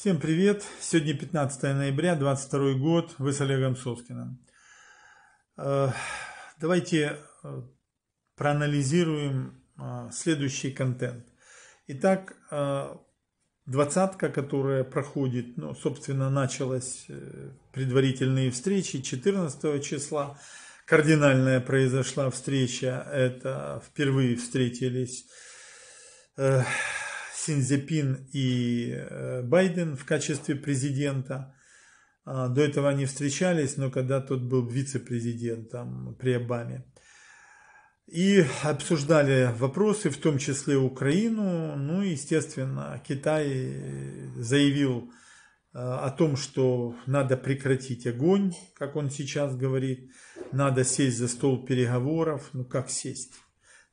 Всем привет! Сегодня 15 ноября, 22 год. Вы с Олегом Соскиным. Э, давайте э, проанализируем э, следующий контент. Итак, двадцатка, которая проходит, ну, собственно, началась предварительные встречи 14 числа. Кардинальная произошла встреча, это впервые встретились Синзепин и э, Байден в качестве президента. А, до этого они встречались, но когда тот был вице-президентом при Обаме. И обсуждали вопросы, в том числе Украину. Ну естественно, Китай заявил э, о том, что надо прекратить огонь, как он сейчас говорит, надо сесть за стол переговоров. Ну как сесть?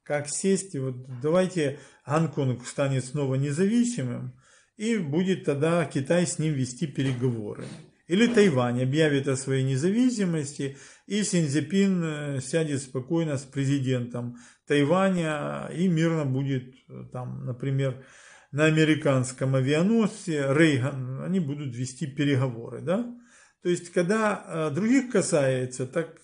как сесть, и вот давайте Гонконг станет снова независимым, и будет тогда Китай с ним вести переговоры. Или Тайвань объявит о своей независимости, и Синьцзепин э, сядет спокойно с президентом Тайваня, и мирно будет э, там, например, на американском авианосце Рейган, они будут вести переговоры, да? То есть, когда э, других касается, так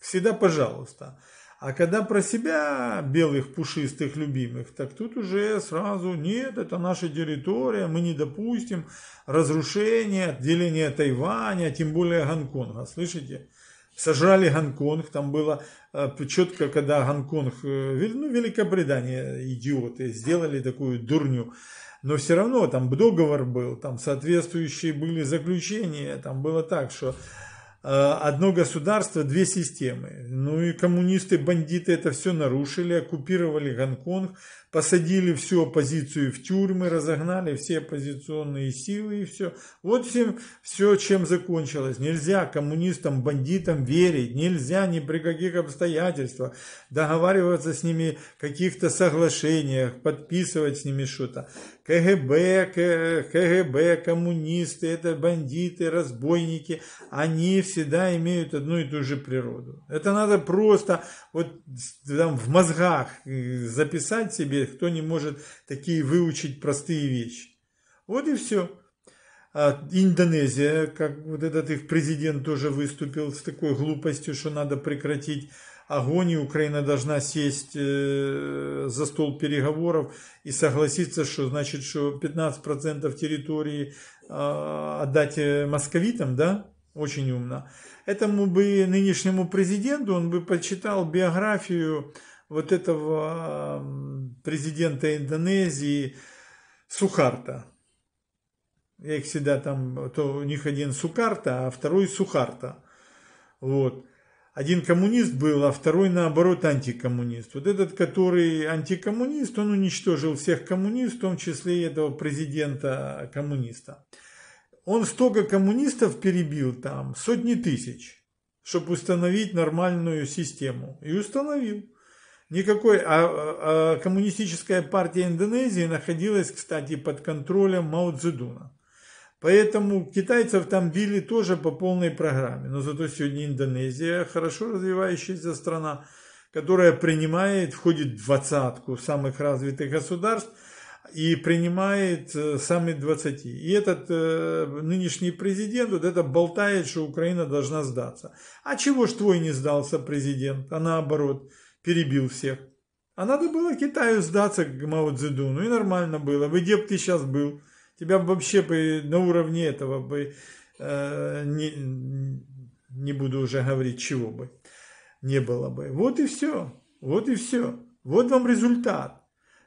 всегда пожалуйста. А когда про себя белых пушистых любимых, так тут уже сразу нет, это наша территория, мы не допустим разрушения, отделения Тайваня, тем более Гонконга. Слышите? Сожрали Гонконг, там было э, четко, когда Гонконг, э, ну, Великобритания, идиоты, сделали такую дурню. Но все равно там договор был, там соответствующие были заключения, там было так, что Э, одно государство, две системы. Ну и коммунисты, бандиты это все нарушили, оккупировали Гонконг, посадили всю оппозицию в тюрьмы, разогнали все оппозиционные силы и все. Вот всем, все, чем закончилось. Нельзя коммунистам, бандитам верить, нельзя ни при каких обстоятельствах договариваться с ними в каких-то соглашениях, подписывать с ними что-то. КГБ, КГБ, коммунисты, это бандиты, разбойники, они все всегда имеют одну и ту же природу. Это надо просто вот там в мозгах э, записать себе, кто не может такие выучить простые вещи. Вот и все. А Индонезия, как вот этот их президент тоже выступил с такой глупостью, что надо прекратить огонь, и Украина должна сесть э, за стол переговоров и согласиться, что значит, что 15% территории а, отдать э, московитам, да? Очень умно. Этому бы нынешнему президенту, он бы почитал биографию вот этого президента Индонезии Сухарта. Я их всегда там, то у них один Сукарта, а второй Сухарта. Вот. Один коммунист был, а второй наоборот антикоммунист. Вот этот, который антикоммунист, он уничтожил всех коммунистов, в том числе и этого президента коммуниста. Он столько коммунистов перебил там, сотни тысяч, чтобы установить нормальную систему. И установил. Никакой, а, а, а коммунистическая партия Индонезии находилась, кстати, под контролем Мао Цзэдуна. Поэтому китайцев там били тоже по полной программе. Но зато сегодня Индонезия, хорошо развивающаяся страна, которая принимает, входит в двадцатку самых развитых государств, и принимает э, саммит 20. И этот э, нынешний президент вот это болтает, что Украина должна сдаться. А чего ж твой не сдался президент, а наоборот, перебил всех. А надо было Китаю сдаться к Мао Цзэдуну, и нормально было. Вы где бы ты сейчас был? Тебя вообще бы на уровне этого бы, э, не, не буду уже говорить, чего бы, не было бы. Вот и все, вот и все. Вот вам результат.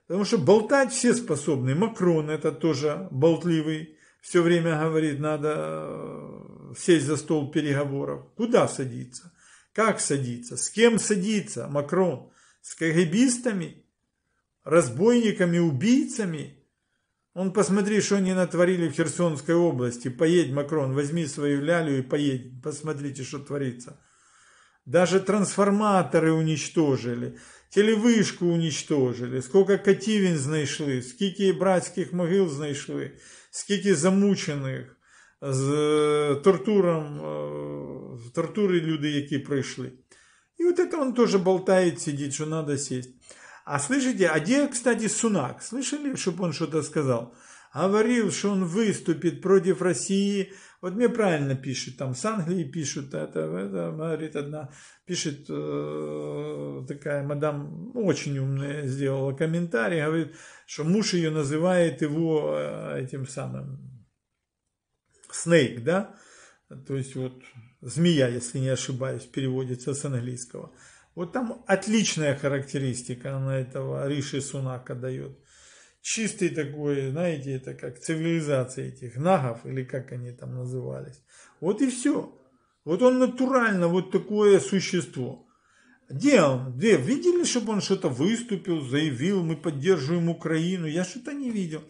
Потому что болтать все способны. Макрон это тоже болтливый. Все время говорит, надо э, сесть за стол переговоров. Куда садиться? Как садиться? С кем садиться? Макрон. С кагибистами? Разбойниками, убийцами? Он посмотри, что они натворили в Херсонской области. Поедь, Макрон, возьми свою лялю и поедь. Посмотрите, что творится. Даже трансформаторы уничтожили телевишку унічтожили, скільки катівень знайшли, скільки братських могил знайшли, скільки замучених. З тортуром, тортури люди, які пройшли. И вот это он тоже болтает, сидит, что надо сесть. А слышите, а где, кстати, Сунак? Слышали, чтобы он что-то сказал? Говорил, что он выступит против России вот мне правильно пишут, там с Англии пишут, это, это говорит одна, пишет э, такая мадам, ну, очень умная сделала комментарий, говорит, что муж ее называет его э, этим самым Снейк, да, то есть вот змея, если не ошибаюсь, переводится с английского. Вот там отличная характеристика она этого Риши Сунака дает чистый такой, знаете, это как цивилизация этих нагов, или как они там назывались. Вот и все. Вот он натурально вот такое существо. Где он? Где? Видели, чтобы он что-то выступил, заявил, мы поддерживаем Украину? Я что-то не видел.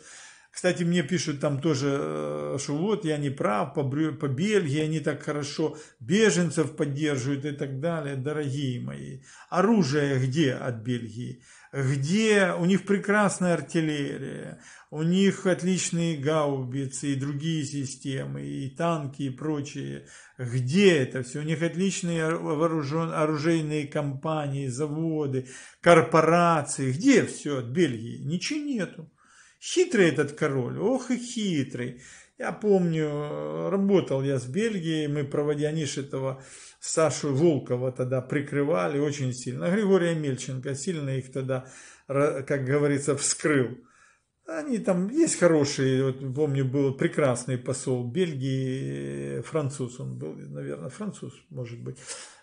Кстати, мне пишут там тоже, э, что вот я не прав, по, Бельгии они так хорошо беженцев поддерживают и так далее, дорогие мои. Оружие где от Бельгии? Где у них прекрасная артиллерия, у них отличные гаубицы и другие системы, и танки и прочее. Где это все? У них отличные вооружен, оружейные компании, заводы, корпорации. Где все от Бельгии? Ничего нету. Хитрый этот король, ох и хитрый. Я помню, э, работал я с Бельгией, мы проводя ниш этого Сашу Волкова тогда прикрывали очень сильно. А Григория Мельченко сильно их тогда, как говорится, вскрыл. Они там есть хорошие, вот помню, был прекрасный посол Бельгии, э, француз он был, наверное, француз, может быть.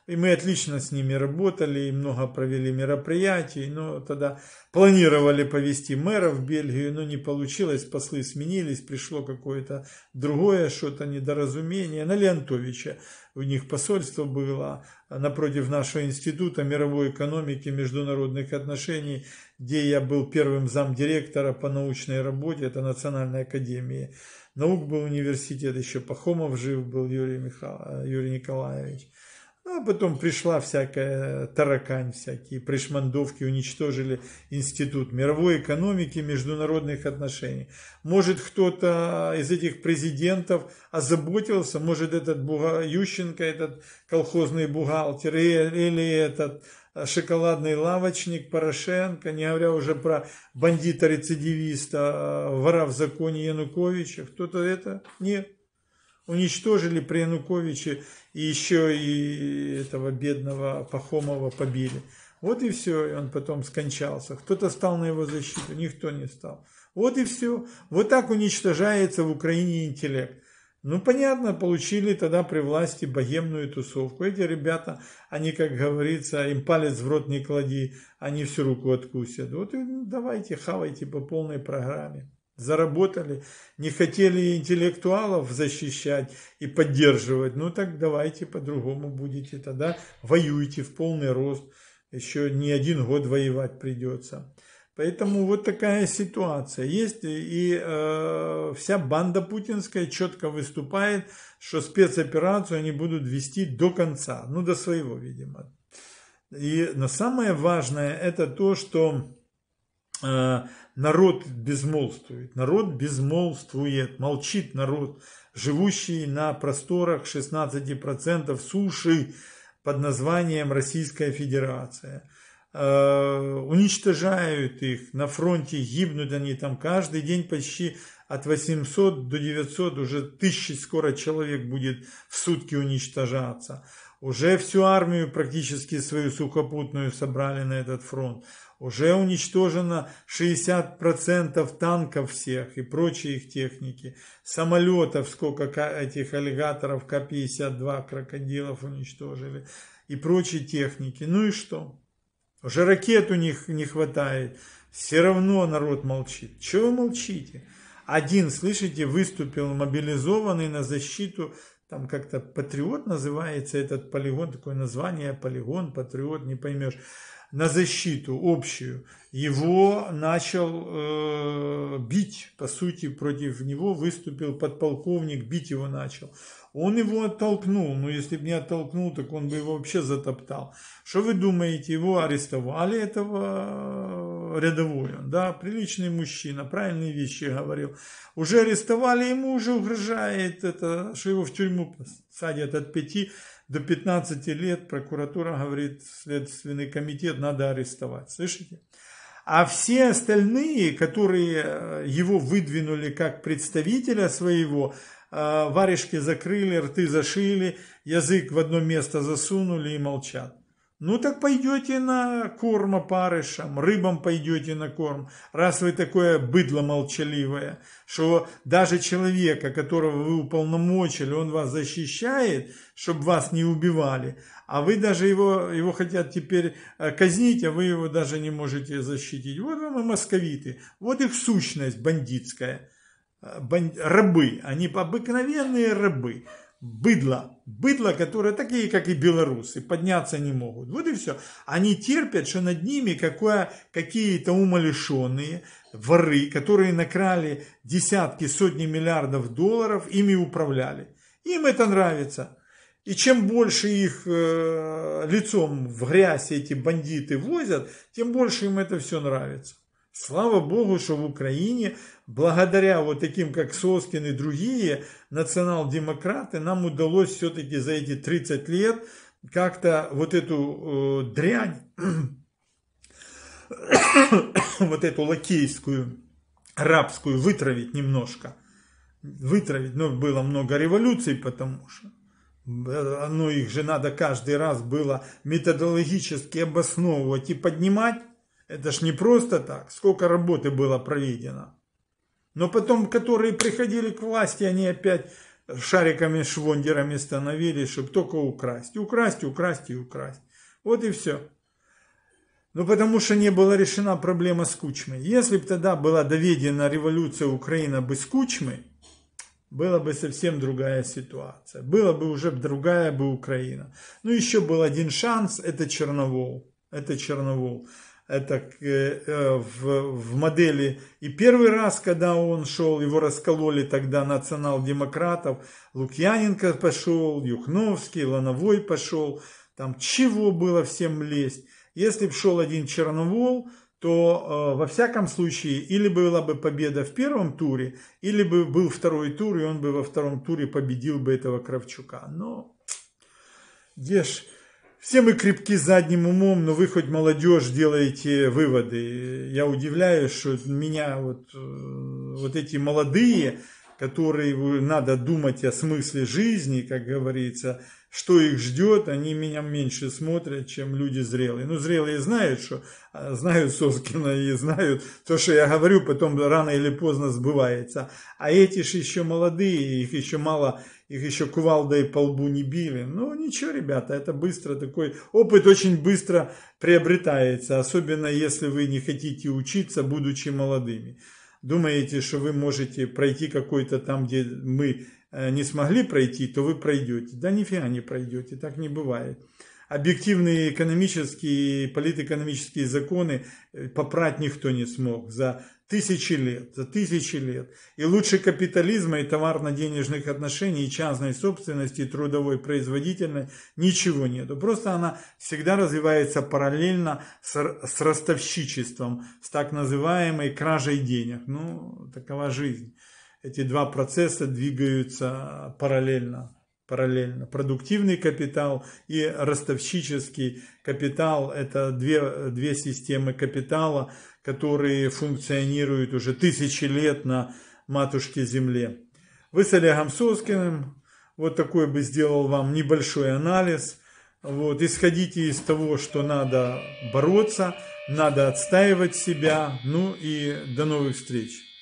И мы отлично с ними работали, и много провели мероприятий, но тогда планировали повезти мэра в Бельгию, но не получилось, послы сменились, пришло какое-то другое что-то недоразумение. На Леонтовича у них посольство было а напротив нашего института мировой экономики и международных отношений, где я был первым замдиректора по научной работе, это Национальной академии наук был университет, еще Пахомов жив был Юрий, Михайлович Юрий Николаевич. Ну, а потом пришла всякая таракань, всякие пришмандовки, уничтожили институт мировой экономики, международных отношений. Может кто-то из этих президентов озаботился, может этот Буга, Ющенко, этот колхозный бухгалтер или этот э, шоколадный лавочник Порошенко, не говоря уже про бандита-рецидивиста, э, вора в законе Януковича, кто-то это? Нет. Уничтожили при Януковиче и еще и этого бедного Пахомова побили. Вот и все, и он потом скончался. Кто-то стал на его защиту, никто не стал. Вот и все. Вот так уничтожается в Украине интеллект. Ну, понятно, получили тогда при власти богемную тусовку. Эти ребята, они, как говорится, им палец в рот не клади, они всю руку откусят. Вот и ну, давайте, хавайте по полной программе заработали, не хотели интеллектуалов защищать и поддерживать, ну так давайте по-другому будете тогда, воюйте в полный рост, еще не один год воевать придется. Поэтому вот такая ситуация есть, и э, вся банда путинская четко выступает, что спецоперацию они будут вести до конца, ну до своего, видимо. И, но самое важное это то, что Э, народ безмолвствует, народ безмолвствует, молчит народ, живущий на просторах 16% суши под названием Российская Федерация. Э, уничтожают их, на фронте гибнут они там каждый день почти от 800 до 900, уже тысячи скоро человек будет в сутки уничтожаться. Уже всю армию практически свою сухопутную собрали на этот фронт. Уже уничтожено 60% танков всех и прочей их техники. Самолетов, сколько этих аллигаторов К-52 крокодилов уничтожили и прочей техники. Ну и что? Уже ракет у них не хватает. Все равно народ молчит. Чего вы молчите? Один, слышите, выступил мобилизованный на защиту там как-то патриот называется этот полигон, такое название, полигон, патриот, не поймешь на защиту общую, его начал э, бить, по сути, против него выступил подполковник, бить его начал. Он его оттолкнул, но ну, если бы не оттолкнул, так он бы его вообще затоптал. Что вы думаете, его арестовали, этого э, рядовую, да, приличный мужчина, правильные вещи говорил. Уже арестовали, ему уже угрожает это, что его в тюрьму садят от пяти до 15 лет прокуратура говорит, следственный комитет надо арестовать. Слышите? А все остальные, которые э, его выдвинули как представителя своего, э, варежки закрыли, рты зашили, язык в одно место засунули и молчат. Ну так пойдете на корм опарышам, рыбам пойдете на корм, раз вы такое быдло молчаливое, что даже человека, которого вы уполномочили, он вас защищает, чтобы вас не убивали, а вы даже его, его хотят теперь э, казнить, а вы его даже не можете защитить. Вот вам и московиты, вот их сущность бандитская, э, банд... рабы, они обыкновенные рабы быдло, быдло, которые такие, как и белорусы, подняться не могут. Вот и все. Они терпят, что над ними какое, какие-то умалишенные воры, которые накрали десятки, сотни миллиардов долларов, ими управляли. Им это нравится. И чем больше их э, лицом в грязь эти бандиты возят, тем больше им это все нравится. Слава Богу, что в Украине, благодаря вот таким, как Соскин и другие национал-демократы, нам удалось все-таки за эти 30 лет как-то вот эту э, дрянь, вот эту лакейскую, арабскую вытравить немножко. Вытравить, но ну, было много революций, потому что ну, их же надо каждый раз было методологически обосновывать и поднимать. Это ж не просто так, сколько работы было проведено. Но потом, которые приходили к власти, они опять шариками, швондерами становились, чтобы только украсть. Украсть, украсть и украсть. Вот и все. Ну, потому что не была решена проблема с кучмой. Если бы тогда была доведена революция Украины бы с кучмой, была бы совсем другая ситуация. Была бы уже другая бы Украина. Ну, еще был один шанс, это Черновол. Это Черновол. Это э, э, в, в модели. И первый раз, когда он шел, его раскололи тогда национал-демократов, Лукьяненко пошел, Юхновский, Лановой пошел, там чего было всем лезть. Если бы шел один Черновол, то э, во всяком случае или была бы победа в первом туре, или бы был второй тур, и он бы во втором туре победил бы этого Кравчука. Но где ж все мы крепки задним умом, но вы хоть молодежь делаете выводы. Я удивляюсь, что меня вот, э, вот эти молодые, которые надо думать о смысле жизни, как говорится, что их ждет, они меня меньше смотрят, чем люди зрелые. Ну, зрелые знают, что а, знают Соскина и знают то, что я говорю, потом рано или поздно сбывается. А эти же еще молодые, их еще мало их еще кувалдой по лбу не били. Ну, ничего, ребята, это быстро такой опыт очень быстро приобретается, особенно если вы не хотите учиться, будучи молодыми. Думаете, что вы можете пройти какой-то там, где мы э, не смогли пройти, то вы пройдете. Да нифига не пройдете, так не бывает. Объективные экономические политэкономические законы э, попрать никто не смог за тысячи лет, за тысячи лет. И лучше капитализма и товарно-денежных отношений, и частной собственности, и трудовой производительной ничего нету. Просто она всегда развивается параллельно с, с ростовщичеством, с так называемой кражей денег. Ну, такова жизнь. Эти два процесса двигаются параллельно параллельно. Продуктивный капитал и ростовщический капитал – это две, две системы капитала, которые функционируют уже тысячи лет на матушке Земле. Вы с Олегом Соскиным, вот такой бы сделал вам небольшой анализ. Вот, исходите из того, что надо бороться, надо отстаивать себя. Ну и до новых встреч!